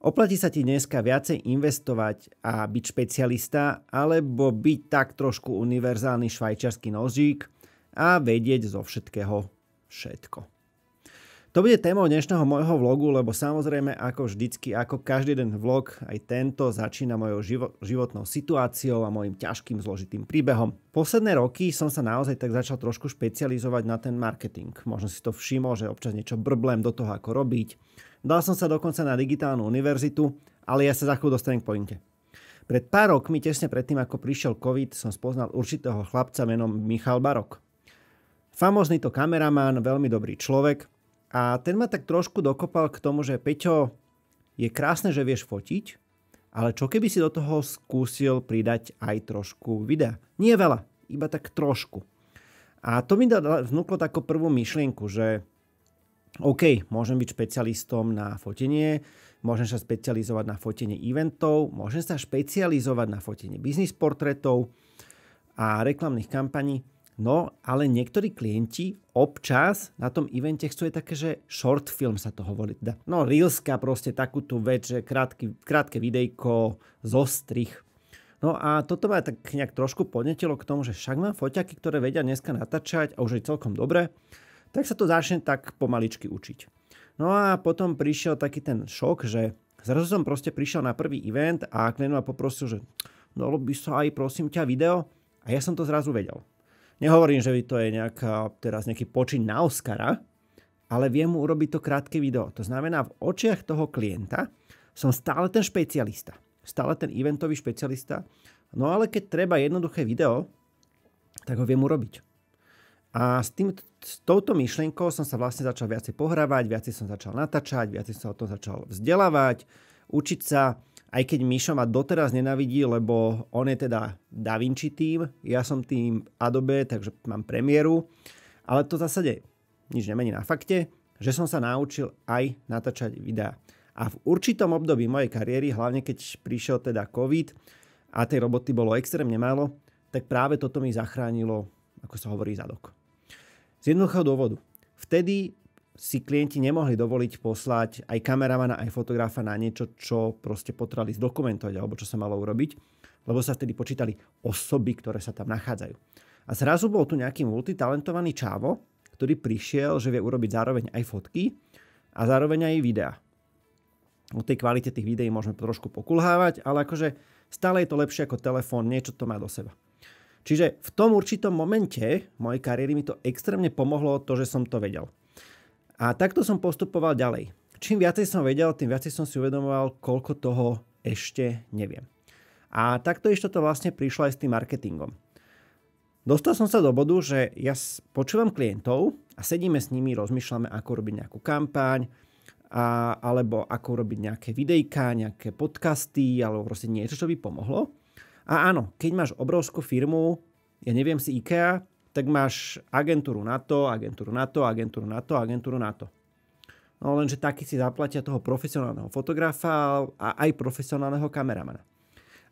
Oplatí sa ti dneska viacej investovať a byť špecialista, alebo byť tak trošku univerzálny švajčiarsky nožík a vedieť zo všetkého všetko. To bude téma dnešného môjho vlogu, lebo samozrejme ako vždycky, ako každý den vlog, aj tento začína mojou živo- životnou situáciou a mojim ťažkým zložitým príbehom. Posledné roky som sa naozaj tak začal trošku špecializovať na ten marketing. Možno si to všimol, že občas niečo brblem do toho, ako robiť Dal som sa dokonca na digitálnu univerzitu, ale ja sa za chvíľu dostanem k pointe. Pred pár rokmi, tesne predtým, ako prišiel COVID, som spoznal určitého chlapca menom Michal Barok. Famozný to kameramán, veľmi dobrý človek a ten ma tak trošku dokopal k tomu, že Peťo, je krásne, že vieš fotiť, ale čo keby si do toho skúsil pridať aj trošku videa? Nie veľa, iba tak trošku. A to mi vnúklo takú prvú myšlienku, že OK, môžem byť špecialistom na fotenie, môžem sa špecializovať na fotenie eventov, môžem sa špecializovať na fotenie biznis portretov a reklamných kampaní. No, ale niektorí klienti občas na tom evente chcú aj také, že short film sa to hovorí. Teda, no, reelska proste takú tú vec, že krátky, krátke videjko zo strich. No a toto ma tak nejak trošku podnetilo k tomu, že však mám foťaky, ktoré vedia dneska natáčať a už je celkom dobre tak sa to začne tak pomaličky učiť. No a potom prišiel taký ten šok, že zrazu som proste prišiel na prvý event a klient ma poprosil, že dalo no, by sa aj prosím ťa video a ja som to zrazu vedel. Nehovorím, že to je nejaká, teraz nejaký počin na Oscara, ale viem mu urobiť to krátke video. To znamená, v očiach toho klienta som stále ten špecialista. Stále ten eventový špecialista. No ale keď treba jednoduché video, tak ho viem urobiť. A s, tým, s touto myšlienkou som sa vlastne začal viacej pohrávať, viacej som začal natáčať, viacej som o tom začal vzdelávať, učiť sa, aj keď Mišo ma doteraz nenavidí, lebo on je teda Da Vinci tým, ja som tým Adobe, takže mám premiéru, ale to v zásade nič nemení na fakte, že som sa naučil aj natáčať videá. A v určitom období mojej kariéry, hlavne keď prišiel teda COVID a tej roboty bolo extrémne málo, tak práve toto mi zachránilo, ako sa hovorí, zadok. Z jednoduchého dôvodu. Vtedy si klienti nemohli dovoliť poslať aj kameramana, aj fotografa na niečo, čo proste potrebovali zdokumentovať alebo čo sa malo urobiť, lebo sa vtedy počítali osoby, ktoré sa tam nachádzajú. A zrazu bol tu nejaký multitalentovaný čávo, ktorý prišiel, že vie urobiť zároveň aj fotky a zároveň aj videá. O tej kvalite tých videí môžeme trošku pokulhávať, ale akože stále je to lepšie ako telefón, niečo to má do seba. Čiže v tom určitom momente mojej kariéry mi to extrémne pomohlo to, že som to vedel. A takto som postupoval ďalej. Čím viacej som vedel, tým viacej som si uvedomoval, koľko toho ešte neviem. A takto ešte to vlastne prišlo aj s tým marketingom. Dostal som sa do bodu, že ja počúvam klientov a sedíme s nimi, rozmýšľame, ako robiť nejakú kampaň, a, alebo ako robiť nejaké videjka, nejaké podcasty, alebo proste niečo, čo by pomohlo. A áno, keď máš obrovskú firmu, ja neviem si IKEA, tak máš agentúru na to, agentúru na to, agentúru na to, agentúru na to. No lenže takí si zaplatia toho profesionálneho fotografa a aj profesionálneho kameramana.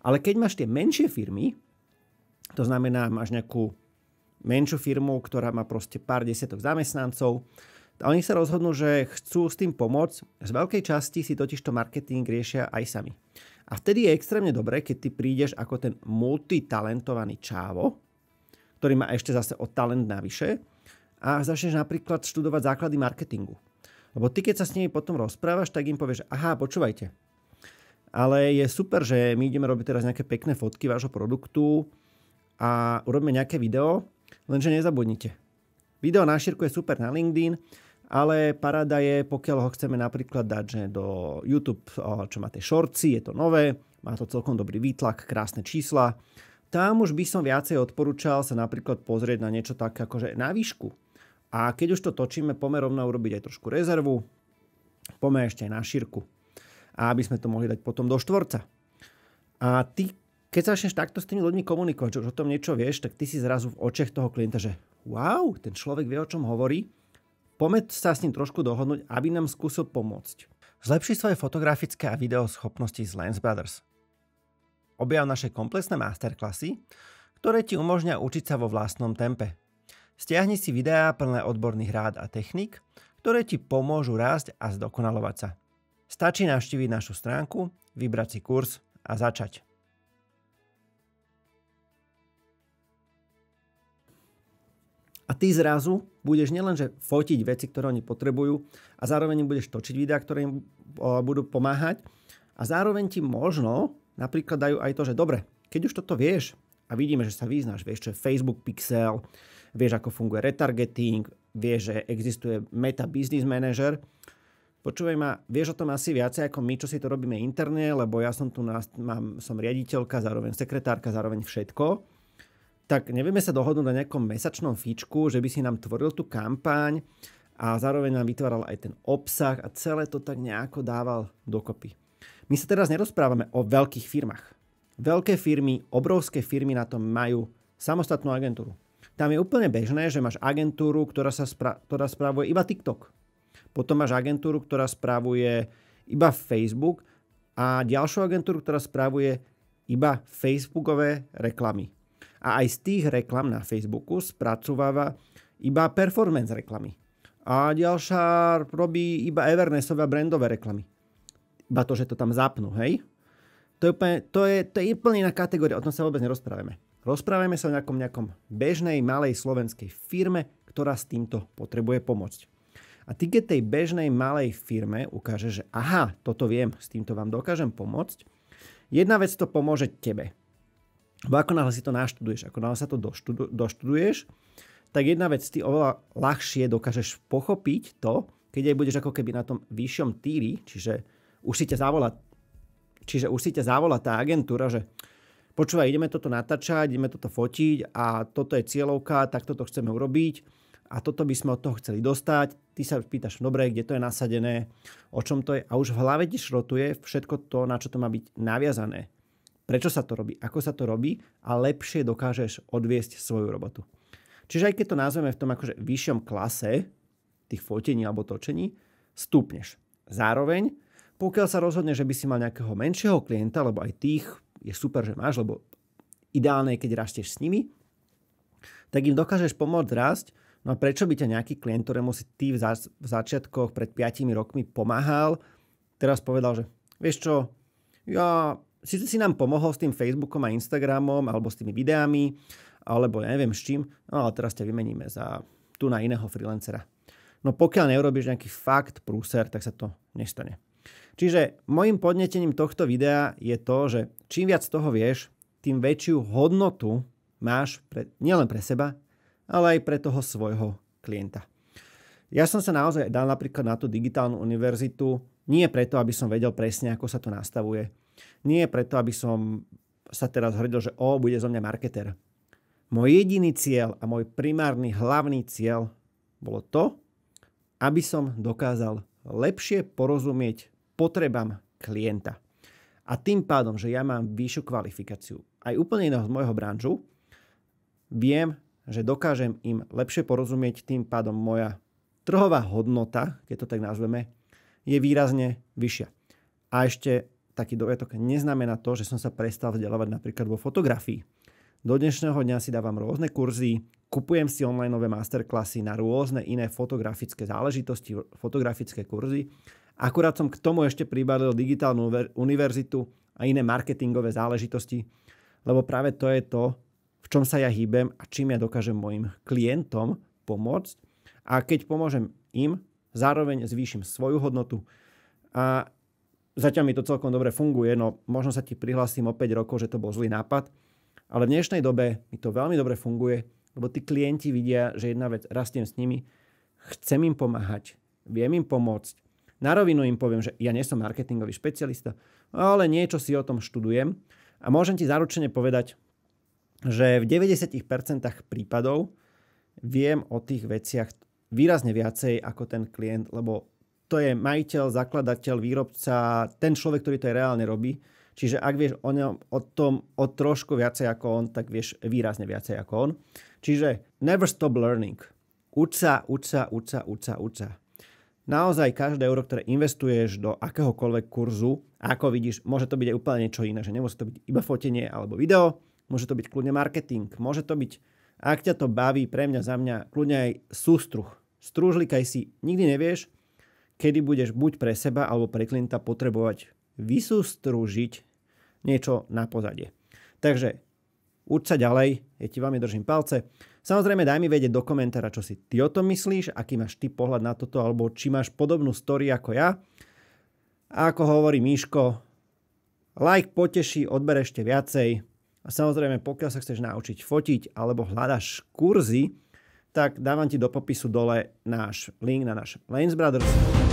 Ale keď máš tie menšie firmy, to znamená, máš nejakú menšiu firmu, ktorá má proste pár desiatok zamestnancov, a oni sa rozhodnú, že chcú s tým pomôcť. Z veľkej časti si totižto marketing riešia aj sami. A vtedy je extrémne dobré, keď ty prídeš ako ten multitalentovaný čávo, ktorý má ešte zase o talent navyše a začneš napríklad študovať základy marketingu. Lebo ty, keď sa s nimi potom rozprávaš, tak im povieš, aha, počúvajte, ale je super, že my ideme robiť teraz nejaké pekné fotky vášho produktu a urobíme nejaké video, lenže nezabudnite. Video na šírku je super na LinkedIn, ale parada je, pokiaľ ho chceme napríklad dať že do YouTube, čo má tie šorci, je to nové, má to celkom dobrý výtlak, krásne čísla. Tam už by som viacej odporúčal sa napríklad pozrieť na niečo také akože na výšku. A keď už to točíme, rovno urobiť aj trošku rezervu, pomer ešte aj na šírku. A aby sme to mohli dať potom do štvorca. A ty, keď sa začneš takto s tými ľuďmi komunikovať, že už o tom niečo vieš, tak ty si zrazu v očiach toho klienta, že wow, ten človek vie, o čom hovorí Pomeď sa s ním trošku dohodnúť, aby nám skúsil pomôcť. Zlepši svoje fotografické a video schopnosti z Lens Brothers. Objav naše komplexné masterklasy, ktoré ti umožňa učiť sa vo vlastnom tempe. Stiahni si videá plné odborných rád a technik, ktoré ti pomôžu rásť a zdokonalovať sa. Stačí navštíviť našu stránku, vybrať si kurz a začať. A ty zrazu budeš nielenže fotiť veci, ktoré oni potrebujú a zároveň im budeš točiť videá, ktoré im budú pomáhať a zároveň ti možno napríklad dajú aj to, že dobre, keď už toto vieš a vidíme, že sa význáš, vieš, čo je Facebook Pixel, vieš, ako funguje retargeting, vieš, že existuje Meta Business Manager, počúvaj ma, vieš o tom asi viacej ako my, čo si to robíme interne, lebo ja som tu, mám, som riaditeľka, zároveň sekretárka, zároveň všetko tak nevieme sa dohodnúť na nejakom mesačnom fíčku, že by si nám tvoril tú kampaň a zároveň nám vytváral aj ten obsah a celé to tak nejako dával dokopy. My sa teraz nerozprávame o veľkých firmách. Veľké firmy, obrovské firmy na tom majú samostatnú agentúru. Tam je úplne bežné, že máš agentúru, ktorá, sa spra- ktorá spravuje iba TikTok. Potom máš agentúru, ktorá spravuje iba Facebook a ďalšiu agentúru, ktorá spravuje iba Facebookové reklamy a aj z tých reklam na Facebooku spracováva iba performance reklamy. A ďalšia robí iba Evernessové a brandové reklamy. Iba to, že to tam zapnú, hej? To je, úplne, to je, to je úplne iná kategória, o tom sa vôbec nerozprávame. Rozprávame sa o nejakom, nejakom bežnej malej slovenskej firme, ktorá s týmto potrebuje pomôcť. A ty, keď tej bežnej malej firme ukáže, že aha, toto viem, s týmto vám dokážem pomôcť, jedna vec to pomôže tebe. Bo ako náhle si to naštuduješ, ako náhle sa to doštudu, doštuduješ, tak jedna vec, ty oveľa ľahšie dokážeš pochopiť to, keď aj budeš ako keby na tom vyššom týri, čiže už si ťa zavola, čiže už si ťa zavola tá agentúra, že počúvaj, ideme toto natáčať, ideme toto fotiť a toto je cieľovka, tak toto chceme urobiť a toto by sme od toho chceli dostať. Ty sa pýtaš, dobre, kde to je nasadené, o čom to je a už v hlave ti šrotuje všetko to, na čo to má byť naviazané prečo sa to robí, ako sa to robí a lepšie dokážeš odviesť svoju robotu. Čiže aj keď to nazveme v tom akože vyššom klase tých fotení alebo točení, stúpneš. Zároveň, pokiaľ sa rozhodne, že by si mal nejakého menšieho klienta, lebo aj tých je super, že máš, lebo ideálne je, keď rastieš s nimi, tak im dokážeš pomôcť rásť. No a prečo by ťa nejaký klient, ktorému si ty v, zač- v začiatkoch pred 5 rokmi pomáhal, teraz povedal, že vieš čo, ja síce si nám pomohol s tým Facebookom a Instagramom alebo s tými videami, alebo ja neviem s čím, no ale teraz ťa vymeníme za tu na iného freelancera. No pokiaľ neurobiš nejaký fakt prúser, tak sa to nestane. Čiže môjim podnetením tohto videa je to, že čím viac toho vieš, tým väčšiu hodnotu máš pre, nielen pre seba, ale aj pre toho svojho klienta. Ja som sa naozaj dal napríklad na tú digitálnu univerzitu nie preto, aby som vedel presne, ako sa to nastavuje, nie preto, aby som sa teraz hrdil, že o, bude zo mňa marketer. Môj jediný cieľ a môj primárny hlavný cieľ bolo to, aby som dokázal lepšie porozumieť potrebám klienta. A tým pádom, že ja mám vyššiu kvalifikáciu aj úplne iného z môjho branžu, viem, že dokážem im lepšie porozumieť, tým pádom moja trhová hodnota, keď to tak nazveme, je výrazne vyššia. A ešte taký dovetok neznamená to, že som sa prestal vzdelávať napríklad vo fotografii. Do dnešného dňa si dávam rôzne kurzy, kupujem si online nové masterklasy na rôzne iné fotografické záležitosti, fotografické kurzy. Akurát som k tomu ešte pribalil digitálnu univerzitu a iné marketingové záležitosti, lebo práve to je to, v čom sa ja hýbem a čím ja dokážem mojim klientom pomôcť. A keď pomôžem im, zároveň zvýšim svoju hodnotu. A Zatiaľ mi to celkom dobre funguje, no možno sa ti prihlasím o 5 rokov, že to bol zlý nápad, ale v dnešnej dobe mi to veľmi dobre funguje, lebo tí klienti vidia, že jedna vec, rastiem s nimi, chcem im pomáhať, viem im pomôcť. Na rovinu im poviem, že ja nie som marketingový špecialista, ale niečo si o tom študujem a môžem ti zaručene povedať, že v 90% prípadov viem o tých veciach výrazne viacej ako ten klient, lebo to je majiteľ, zakladateľ, výrobca, ten človek, ktorý to aj reálne robí. Čiže ak vieš o, ňom, o tom o trošku viacej ako on, tak vieš výrazne viacej ako on. Čiže never stop learning. Uč sa, uč sa, uč sa, uč sa, uč sa. Naozaj každé euro, ktoré investuješ do akéhokoľvek kurzu, ako vidíš, môže to byť aj úplne niečo iné, že nemusí to byť iba fotenie alebo video, môže to byť kľudne marketing, môže to byť, ak ťa to baví, pre mňa, za mňa, kľudne aj sústruh. Strúžlikaj si, nikdy nevieš, kedy budeš buď pre seba alebo pre klienta potrebovať vysústružiť niečo na pozadie. Takže uč sa ďalej, ja ti vám držím palce. Samozrejme, daj mi vedieť do komentára, čo si ty o tom myslíš, aký máš ty pohľad na toto, alebo či máš podobnú story ako ja. A ako hovorí miško, like poteší, odber ešte viacej. A samozrejme, pokiaľ sa chceš naučiť fotiť alebo hľadaš kurzy, tak dávam ti do popisu dole náš link na náš Lens Brothers.